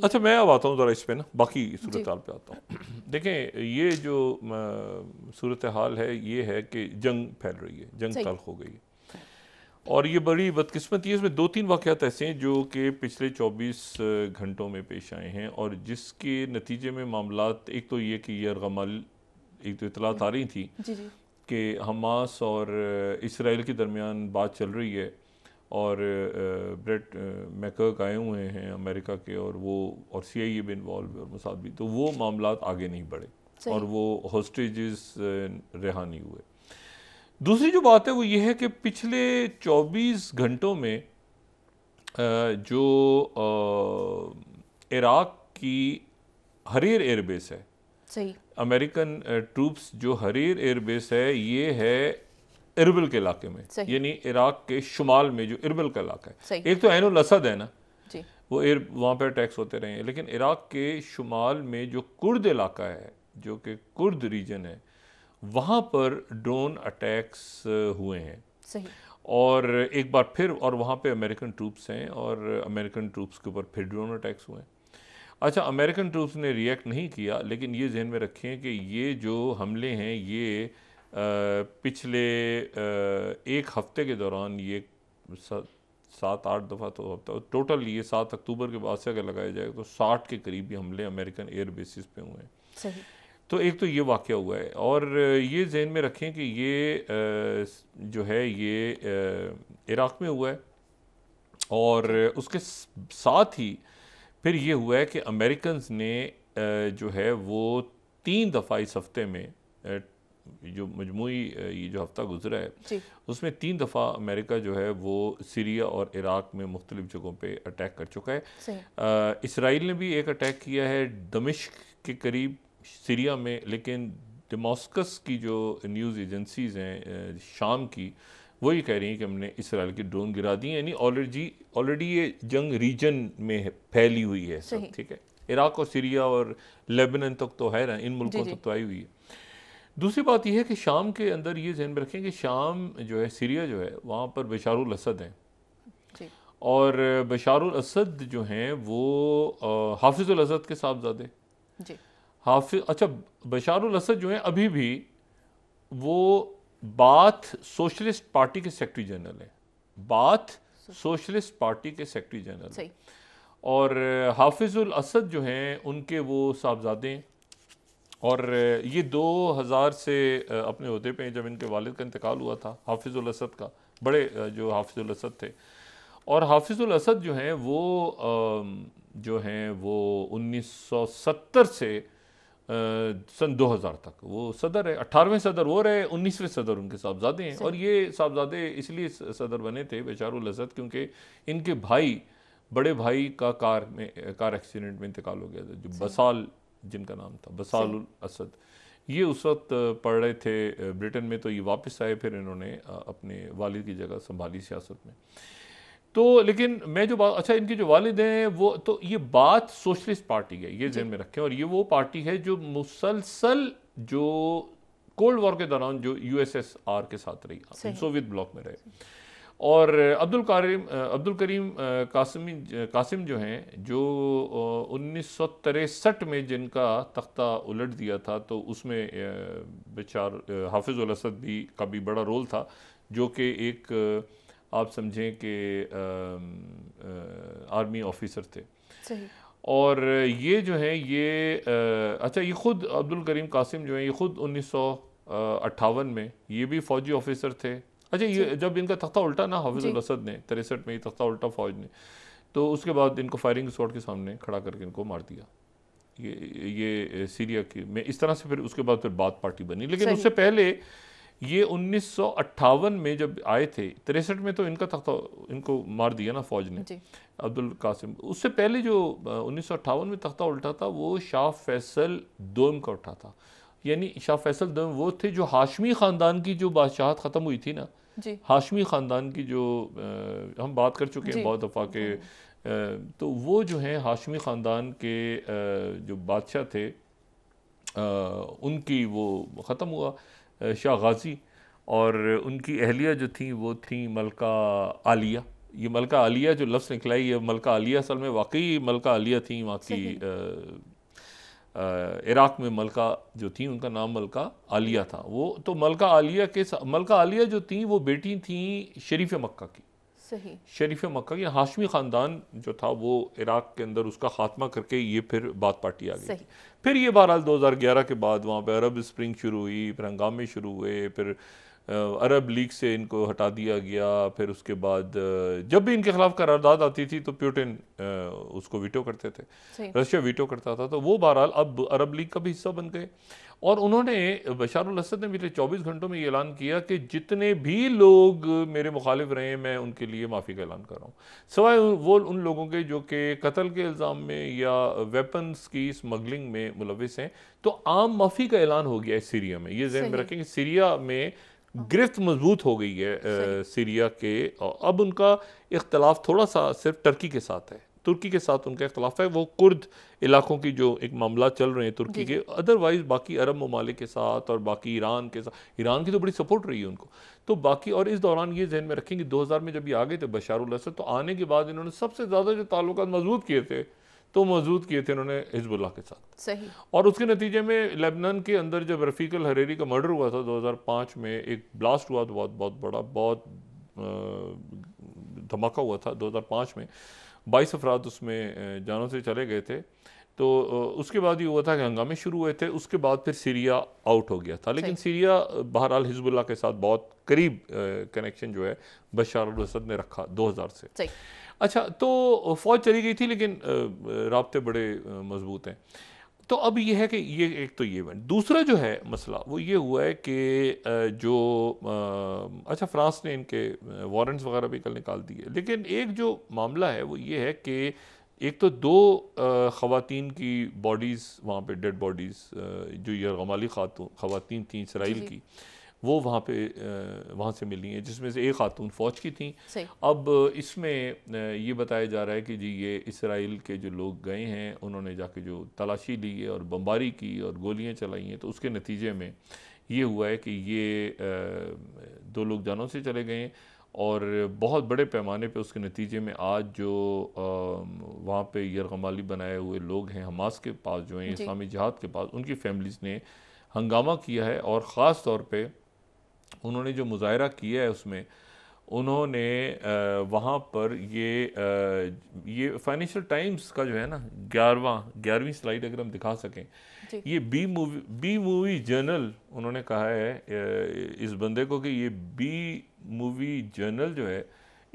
अच्छा मैं अब आता हूँ ज़रा इस पर ना बाकी सूरत हाल पर आता हूँ देखें ये जो सूरत हाल है ये है कि जंग फैल रही है जंग तल्ख हो गई है और ये बड़ी बदकिस्मती है इसमें दो तीन वाक़ात ऐसे हैं जो कि पिछले 24 घंटों में पेश आए हैं और जिसके नतीजे में मामला एक तो ये कि ये गमल एक तो इतलात आ रही थी कि हमास और इसराइल के दरमियान बात चल रही है और ब्रेट मैकर्क आए हुए हैं अमेरिका के और वो और सी आई ए भी इन्वॉल्व है और मसाद भी तो वो मामला आगे नहीं बढ़े और वो हॉस्टेज रिहा नहीं हुए दूसरी जो बात है वो ये है कि पिछले 24 घंटों में जो इराक की हरेर एयरबेस है सही अमेरिकन ट्रूप्स जो हरेर एयरबेस है ये है इरबिल के इलाके में यानी इराक के शुमाल में जो इरबिल का इलाका है एक तो ऐन असद है ना वो एर वहाँ पर अटैक्स होते रहे हैं लेकिन इराक के शुमाल में जो कुर्द इलाका है जो कि कुर्द रीजन है वहाँ पर ड्रोन अटैक्स हुए हैं और एक बार फिर और वहाँ पे अमेरिकन ट्रूप्स हैं और अमेरिकन ट्रूप्स के ऊपर फिर ड्रोन अटैक्स हुए हैं अच्छा अमेरिकन ट्रूप्स ने रिएक्ट नहीं किया लेकिन ये जहन में रखें कि ये जो हमले हैं ये पिछले एक हफ्ते के दौरान ये सात आठ दफ़ा तो हफ्ता टोटल ये सात अक्टूबर के बाद से अगर लगाया जाए तो साठ के करीब भी हमले अमेरिकन एयर बेसिस पे हुए हैं तो एक तो ये वाक़ हुआ है और ये जहन में रखें कि ये जो है ये इराक़ में हुआ है और उसके साथ ही फिर ये हुआ है कि अमेरिकन ने जो है वो तीन दफ़ा इस हफ्ते में जो मजमू ये जो हफ्ता गुजरा है उसमें तीन दफ़ा अमेरिका जो है वो सीरिया और इराक में मुख्तलिफ जगहों पर अटैक कर चुका है इसराइल ने भी एक अटैक किया है दमिश्क के करीब सीरिया में लेकिन डेमोस्कस की जो न्यूज़ एजेंसीज हैं शाम की वो ये कह रही हैं कि हमने इसराइल की ड्रोन गिरा दी यानी ऑलरेडी ऑलरेडी ये जंग रीजन में फैली हुई है सब ठीक है इराक और सीरिया और लेबनन तक तो है ना इन मुल्कों तक तो आई हुई है दूसरी बात यह है कि शाम के अंदर ये जहन में रखें कि शाम जो है सीरिया जो है वहाँ पर बशारुल असद हैं और बशारुल असद जो हैं वो हाफिजुल असद के साहबजादे हाफि अच्छा बशारुल असद जो हैं अभी भी वो बाथ सोशलिस्ट पार्टी के सेक्रेटरी जनरल हैं बाथ सोशलिस्ट पार्टी के सेक्रेटरी जनरल और हाफिजुल असद जो हैं उनके वो साहबजादे हैं और ये 2000 से अपने होते पे जब इनके वालिद का इंतकाल हुआ था हाफिज़ुल असद का बड़े जो हाफिज़ुल असद थे और हाफिज़ुल असद जो हैं वो जो हैं वो 1970 से सन 2000 तक वो सदर है अट्ठारहवें सदर वो रहे उन्नीसवें सदर उनके साहबजादे हैं और ये साहबजादे इसलिए सदर बने थे बेचारुल असद क्योंकि इनके भाई बड़े भाई का कार में कार एक्सीडेंट में इंतकाल हो गया था जो बसाल जिनका नाम था बसाल असद ये उस वक्त पढ़ रहे थे ब्रिटेन में तो ये वापस आए फिर इन्होंने अपने वालिद की जगह संभाली सियासत में तो लेकिन मैं जो बात अच्छा इनके जो वालिद हैं वो तो ये बात सोशलिस्ट पार्टी है ये जहन में रखें और ये वो पार्टी है जो मुसलसल जो कोल्ड वॉर के दौरान जो यूएसएसआर के साथ रही सोवियत ब्लॉक में रहे और अब्दुल करीम अब्दुल करीम कासिम कासिम जो हैं जो उन्नीस में जिनका तख्ता उलट दिया था तो उसमें बेचार हाफिज़ असद भी का भी बड़ा रोल था जो कि एक आप समझें कि आर्मी ऑफिसर थे और ये जो है ये अच्छा ये ख़ुद अब्दुल करीम कासिम जो हैं ये ख़ुद उन्नीस में ये भी फ़ौजी ऑफिसर थे अच्छा ये जब इनका तख्ता उल्टा ना हाफिजुल असद ने तिरसठ में तख्ता उल्टा फौज ने तो उसके बाद इनको फायरिंग स्पॉट के सामने खड़ा करके इनको मार दिया ये ये सीरिया के में इस तरह से फिर उसके बाद फिर बात पार्टी बनी लेकिन उससे पहले ये उन्नीस में जब आए थे तिरसठ में तो इनका तख्ता इनको मार दिया ना फौज ने अब्दुल कासिम उससे पहले जो उन्नीस में तख्ता उल्टा था वो शाह फैसल दोम का उठा था यानी शाह फैसल दोम वो थे जो हाशमी ख़ानदान की जो बादशाहत ख़त्म हुई थी ना हाशमी ख़ानदान की जो आ, हम बात कर चुके हैं बहुत दफ़ा के आ, तो वो जो हैं हाशमी ख़ानदान के आ, जो बादशाह थे आ, उनकी वो ख़त्म हुआ शाह गाजी और उनकी अहलिया जो थी वो थी मलका आलिया ये मलका आलिया जो लफ्ज़ निकला ये मलका आलिया असल में वाकई मलका आलिया थी वहाँ की इराक़ में मलका जो थी उनका नाम मलका आलिया था वो तो मलका आलिया के मलका आलिया जो थी वो बेटी थी शरीफ मक्का की सही शरीफ मक्का की हाशमी ख़ानदान जो था वो इराक़ के अंदर उसका ख़ात्मा करके ये फिर बात पार्टी आ गई फिर ये बहरहाल दो हज़ार ग्यारह के बाद वहाँ पर अरब स्प्रिंग शुरू हुई फिर हंगामे शुरू हुए फिर अरब लीग से इनको हटा दिया गया फिर उसके बाद जब भी इनके खिलाफ करारदाद आती थी तो प्यूटिन उसको वीटो करते थे रशिया वीटो करता था तो वो बहरहाल अब अरब लीग का भी हिस्सा बन गए और उन्होंने बशार असद ने पिछले 24 घंटों में ये ऐलान किया कि जितने भी लोग मेरे मुखालिफ रहे हैं मैं उनके लिए माफ़ी का ऐलान कर रहा हूँ सवाए वो उन लोगों के जो कि कत्ल के इल्ज़ाम में या वेपन्स की स्मगलिंग में मुलविस हैं तो आम माफ़ी का ऐलान हो गया है सीरिया में ये जहन में रखें कि सीरिया में हाँ। गिरफ्त मजबूत हो गई है सीरिया के अब उनका इख्तलाफ थोड़ा सा सिर्फ टर्की के साथ है तुर्की के साथ उनका इख्तलाफ है वो कुर्द इलाकों की जो एक मामला चल रहे हैं तुर्की के अदरवाइज़ बाकी अरब ममालिक के साथ और बाकी ईरान के साथ ईरान की तो बड़ी सपोर्ट रही है उनको तो बाकी और इस दौरान ये जहन में रखेंगे दो हज़ार में जब ये आ गए थे बशार तो आने के बाद इन्होंने सबसे ज़्यादा जो ताल्लुक मजबूत किए थे तो मौजूद किए थे उन्होंने हिजबुल्ला के साथ सही और उसके नतीजे में लेबनान के अंदर जब रफ़ीकल हरेरी का मर्डर हुआ था 2005 में एक ब्लास्ट हुआ था तो बहुत बहुत बड़ा बहुत धमाका हुआ था 2005 में बाईस अफराद उसमें जानों से चले गए थे तो उसके बाद ये हुआ था कि हंगामे शुरू हुए थे उसके बाद फिर सीरिया आउट हो गया था लेकिन सीरिया बहरहाल हिजबुल्ला के साथ बहुत करीब कनेक्शन जो है बशार असद ने रखा 2000 से अच्छा तो फ़ौज चली गई थी लेकिन रबते बड़े मजबूत हैं तो अब यह है कि ये एक तो ये इवेंट दूसरा जो है मसला वो ये हुआ है कि जो अच्छा फ्रांस ने इनके वारंट्स वगैरह भी कल निकाल दिए लेकिन एक जो मामला है वो ये है कि एक तो दो ख़वान की बॉडीज़ वहाँ पे डेड बॉडीज़ जो गमाली खातू ख़वान थी इसराइल की वो वहाँ पे वहाँ से मिली हैं जिसमें से एक खातून फ़ौज की थी अब इसमें ये बताया जा रहा है कि जी ये इसराइल के जो लोग गए हैं उन्होंने जाके जो तलाशी ली है और बम्बारी की और गोलियाँ चलाई हैं तो उसके नतीजे में ये हुआ है कि ये दो लोग जानों से चले गए और बहुत बड़े पैमाने पे उसके नतीजे में आज जो वहाँ पे यरगमाली बनाए हुए लोग हैं हमास के पास जो हैं इस्लामी जहाद के पास उनकी फैमिलीज़ ने हंगामा किया है और ख़ास तौर पर उन्होंने जो मुजाहरा किया है उसमें उन्होंने वहाँ पर ये ये फाइनेंशियल टाइम्स का जो है ना ग्यारहवा ग्यारहवीं स्लाइड अगर हम दिखा सकें ये B movie B movie journal उन्होंने कहा है इस बंदे को कि ये बी मूवी जर्नल जो है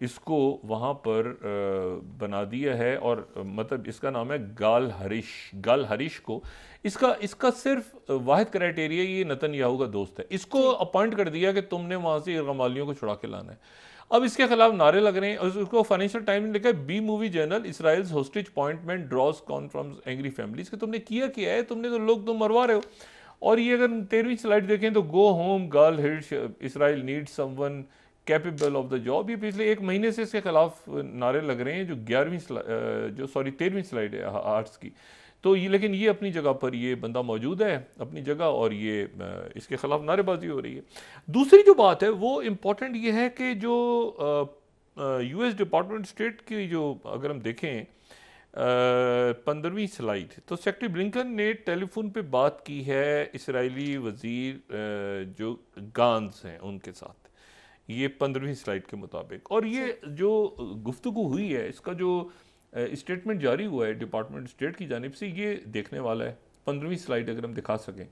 इसको वहाँ पर बना दिया है और मतलब इसका नाम है गाल हरीश गाल हरीश को इसका इसका सिर्फ वाहिद क्राइटेरिया ये नतन याहू का दोस्त है इसको अपॉइंट कर दिया कि तुमने वहाँ से इरगमालियों को छुड़ा के लाना है अब इसके खिलाफ नारे लग रहे हैं और उसको फाइनेंशियल टाइम ने लिखा है B movie journal Israel hostage appointment draws con from angry families कि तुमने किया किया है तुमने तो लोग तुम तो मरवा रहे हो और ये अगर तेरहवीं स्लाइड देखें तो go home girl hit Israel need someone capable of the job ये पिछले एक महीने से इसके खिलाफ नारे लग रहे हैं जो ग्यारहवीं जो सॉरी तेरहवीं स्लाइड है आर्ट्स की तो ये लेकिन ये अपनी जगह पर ये बंदा मौजूद है अपनी जगह और ये इसके खिलाफ नारेबाजी हो रही है दूसरी जो बात है वो इम्पोर्टेंट ये है कि जो यू एस डिपार्टमेंट स्टेट की जो अगर हम देखें पंद्रहवीं स्लाइड तो सेक्रेटरी ब्लिंकन ने टेलीफोन पे बात की है इसराइली वज़ीर जो गांस हैं उनके साथ ये पंद्रहवीं स्लाइड के मुताबिक और ये जो गुफ्तु हुई है इसका जो स्टेटमेंट जारी हुआ है डिपार्टमेंट स्टेट की जानब से ये देखने वाला है पंद्रहवीं स्लाइड अगर हम दिखा सकें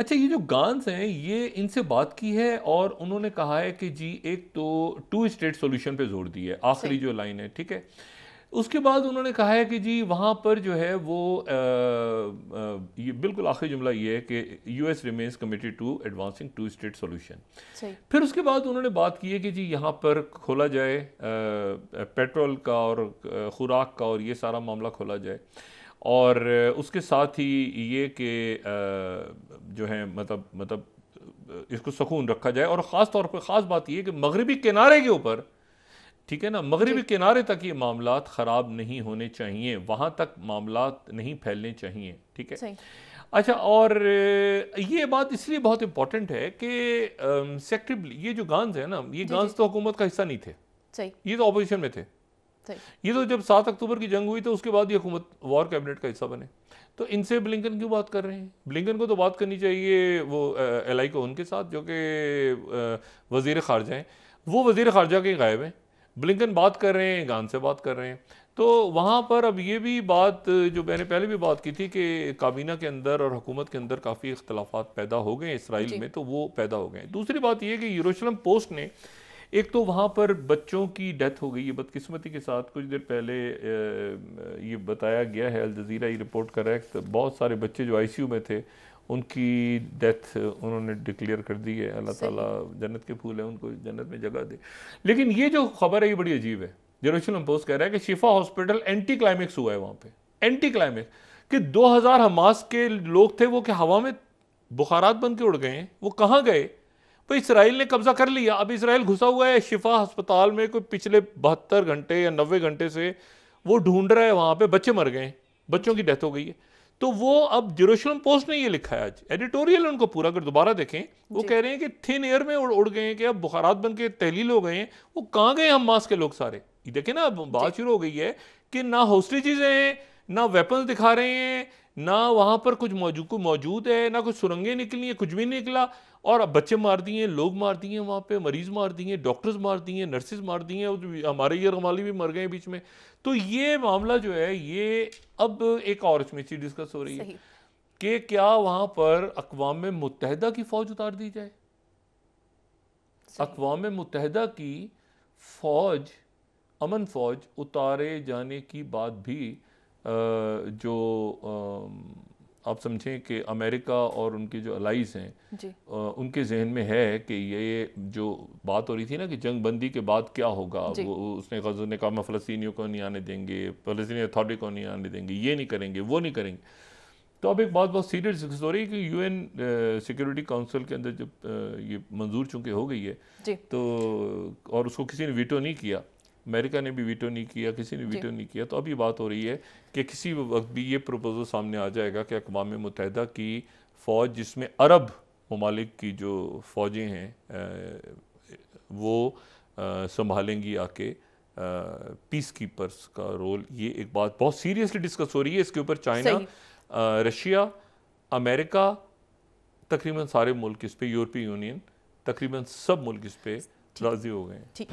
अच्छा ये जो गांस हैं ये इनसे बात की है और उन्होंने कहा है कि जी एक तो टू स्टेट सॉल्यूशन पे जोर दी है आखिरी जो लाइन है ठीक है उसके बाद उन्होंने कहा है कि जी वहाँ पर जो है वो आ, आ, ये बिल्कुल आखिरी जुमला ये है कि US remains committed to advancing two state solution फिर उसके बाद उन्होंने बात की है कि जी यहाँ पर खोला जाए आ, पेट्रोल का और खुराक का और ये सारा मामला खोला जाए और उसके साथ ही ये कि जो है मतलब मतलब इसको सकून रखा जाए और ख़ास तौर पर ख़ास बात यह कि मगरबी किनारे के ऊपर ठीक है ना मगरबी किनारे तक ये मामला ख़राब नहीं होने चाहिए वहां तक मामला नहीं फैलने चाहिए ठीक है अच्छा और ये बात इसलिए बहुत इंपॉर्टेंट है कि सेक्टर ये जो गांज है ना ये गांज तो हुकूमत का हिस्सा नहीं थे सही ये तो अपोजिशन में थे ये तो जब सात अक्टूबर की जंग हुई तो उसके बाद ये हुकूमत वॉर कैबिनेट का हिस्सा बने तो इनसे ब्लिंकन क्यों बात कर रहे हैं ब्लिंकन को तो बात करनी चाहिए वो एल आई को उनके साथ जो कि वजीर खारजा हैं वो वजीर खारजा के गायब हैं ब्लिंकन बात कर रहे हैं गान से बात कर रहे हैं तो वहाँ पर अब ये भी बात जो मैंने पहले भी बात की थी कि काबीना के अंदर और हुकूमत के अंदर काफ़ी इख्तलाफा पैदा हो गए इसराइल में तो वो पैदा हो गए दूसरी बात यह कि यरूशलम पोस्ट ने एक तो वहाँ पर बच्चों की डेथ हो गई है बदकिस्मती के साथ कुछ देर पहले ये बताया गया है अलजीरा ये रिपोर्ट करेक्ट बहुत सारे बच्चे जो आईसीयू में थे उनकी डेथ उन्होंने डिक्लेयर कर दी है अल्लाह ताला जन्नत के फूल हैं उनको जन्नत में जगह दे लेकिन ये जो खबर है ये बड़ी अजीब है जेरोशलम पोस्ट कह रहा है कि शिफा हॉस्पिटल एंटी क्लाइमैक्स हुआ है वहाँ पे एंटी क्लाइमैक्स कि 2000 हमास के लोग थे वो कि हवा में बुखारात बन के उड़ गए हैं वो कहाँ गए तो इसराइल ने कब्जा कर लिया अब इसराइल घुसा हुआ है शिफा अस्पताल में कोई पिछले बहत्तर घंटे या नबे घंटे से वो ढूंढ रहा है वहाँ पे बच्चे मर गए बच्चों की डेथ हो गई है तो वो अब जेरोशलम पोस्ट ने ये लिखा है आज एडिटोरियल उनको पूरा अगर दोबारा देखें वो कह रहे हैं कि थिन एयर में उड़ उड़ गए हैं कि अब बुखारात बन के तहलील हो गए हैं वो कहाँ गए हम मास के लोग सारे देखें ना अब बात शुरू हो गई है कि ना हौसली चीज़ें हैं ना वेपन्स दिखा रहे हैं ना वहाँ पर कुछ मौजूद मौजूद है ना कुछ सुरंगें निकली हैं कुछ भी निकला और अब बच्चे मार दिए लोग मार दिए वहाँ पे मरीज़ मार दिए डॉक्टर्स मार दिए नर्सेज मार दिए और हमारे ये रमाली भी मर गए बीच में तो ये मामला जो है ये अब एक और इसमें चीज़ डिस्कस हो रही है कि क्या वहाँ पर अकवाम मुतहदा की फ़ौज उतार दी जाए अकवाम मुतहदा की फ़ौज अमन फ़ौज उतारे जाने की बात भी जो आप समझें कि अमेरिका और उनके जो अलाइज हैं उनके जहन में है कि ये जो बात हो रही थी ना कि जंग बंदी के बाद क्या होगा वो उसने गजल ने कहा फलस्तियों को नहीं आने देंगे फलस्तनी अथॉरिटी को नहीं आने देंगे ये नहीं करेंगे वो नहीं करेंगे तो अब एक बात बहुत सीरियस हो रही है कि यूएन सिक्योरिटी काउंसिल के अंदर जब ये मंजूर चूंकि हो गई है तो और उसको किसी ने वीटो नहीं किया अमेरिका ने भी वीटो नहीं किया किसी ने वीटो नहीं किया तो अभी बात हो रही है कि किसी वक्त भी ये प्रपोजल सामने आ जाएगा कि अकवा मुतहदा की फ़ौज जिसमें अरब ममालिक की जो फ़ौजें हैं वो संभालेंगी आके पीस कीपर्स का रोल ये एक बात बहुत सीरियसली डिस्कस हो रही है इसके ऊपर चाइना रशिया अमेरिका तकरीबन सारे मुल्क इस पर यूरोपीय यूनियन तकरीबन सब मुल्क इस पर राजी हो गए हैं